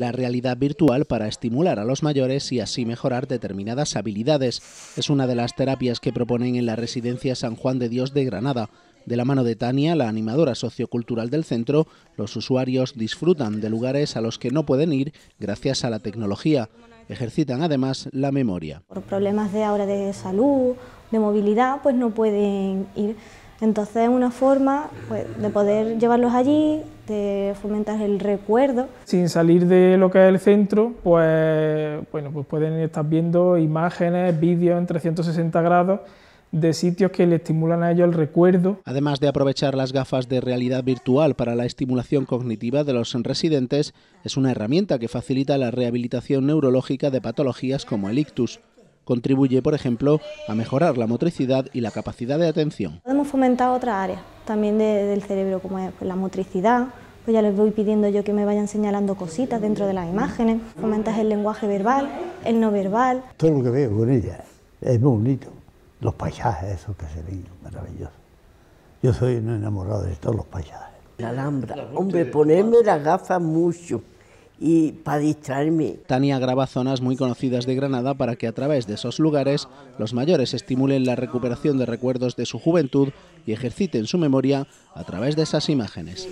La realidad virtual para estimular a los mayores y así mejorar determinadas habilidades es una de las terapias que proponen en la Residencia San Juan de Dios de Granada. De la mano de Tania, la animadora sociocultural del centro, los usuarios disfrutan de lugares a los que no pueden ir gracias a la tecnología. Ejercitan además la memoria. Por problemas de ahora de salud, de movilidad, pues no pueden ir. Entonces es una forma pues, de poder llevarlos allí, fomentas el recuerdo. Sin salir de lo que es el centro, pues, bueno, pues pueden estar viendo imágenes, vídeos en 360 grados de sitios que le estimulan a ellos el recuerdo. Además de aprovechar las gafas de realidad virtual para la estimulación cognitiva de los residentes, es una herramienta que facilita la rehabilitación neurológica de patologías como el ictus. Contribuye, por ejemplo, a mejorar la motricidad y la capacidad de atención. Podemos fomentar otras áreas también del cerebro, como es la motricidad, pues ya les voy pidiendo yo que me vayan señalando cositas dentro de las imágenes, ...comentas el lenguaje verbal, el no verbal. Todo lo que veo con ella es muy bonito, los paisajes esos que se ven, maravillosos. Yo soy un enamorado de todos los paisajes. La Alhambra, hombre, ponerme las gafas mucho, y para distraerme. Tania graba zonas muy conocidas de Granada para que a través de esos lugares los mayores estimulen la recuperación de recuerdos de su juventud y ejerciten su memoria a través de esas imágenes.